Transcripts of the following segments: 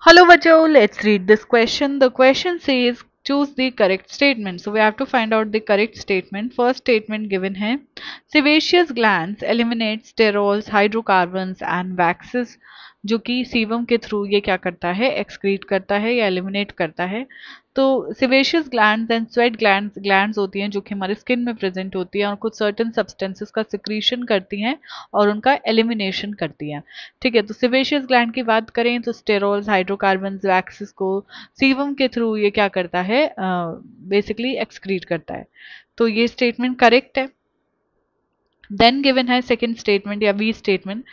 Hello Vajo, let's read this question. The question says choose the correct statement. So we have to find out the correct statement. First statement given here. सिवेशियस gland eliminate sterols hydrocarbon and waxes जो कि sebum के through ये क्या करता है excrete करता है या एलिमिनेट करता है तो सिवेशियस gland and sweat gland gland होती हैं जो कि हमारे स्किन में प्रेजेंट होती है और कुछ सर्टन सब्सटेंसेस का सिक्रीशन करती हैं और उनका एलिमिनेशन करती हैं ठीक है तो सिवेशियस ग्लैंड की बात करें तो स्टेरोल्स हाइड्रोकार्बन वैक्सेस को सीवम के थ्रू ये क्या करता है बेसिकली uh, एक्सक्रीट करता है तो ये स्टेटमेंट करेक्ट है देन गिवन है सेकेंड स्टेटमेंट या वी स्टेटमेंट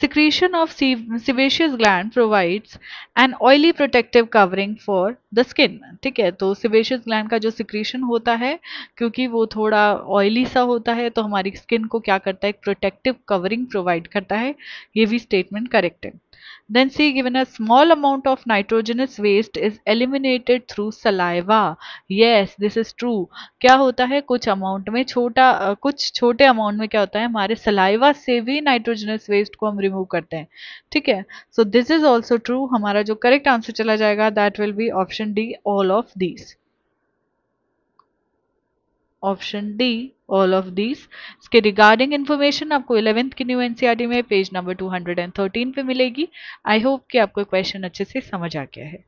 सिक्रीशन ऑफ सिवेशियस gland provides an oily protective covering for the skin ठीक है तो सिवेशियस ग्लैंड का जो सिक्रीशन होता है क्योंकि वो थोड़ा ऑयली सा होता है तो हमारी स्किन को क्या करता है एक प्रोटेक्टिव कवरिंग प्रोवाइड करता है ये भी स्टेटमेंट करेक्ट है then C given a small amount of nitrogenous waste is eliminated through saliva yes this is true क्या होता है कुछ अमाउंट में छोटा कुछ छोटे अमाउंट में क्या होता है हमारे सलाइवा से भी नाइट्रोजनस वेस्ट को हम रिमूव करते हैं ठीक है so this is also true हमारा जो करेक्ट आंसर चला जाएगा that will be option D all of these option D all of these इसके रिगार्डिंग इन्फॉर्मेशन आपको इलेवेंथ की न्यू एनसीआरटी e में page number two hundred and thirteen पे मिलेगी आई होप कि आपको क्वेश्चन अच्छे से समझ आ गया है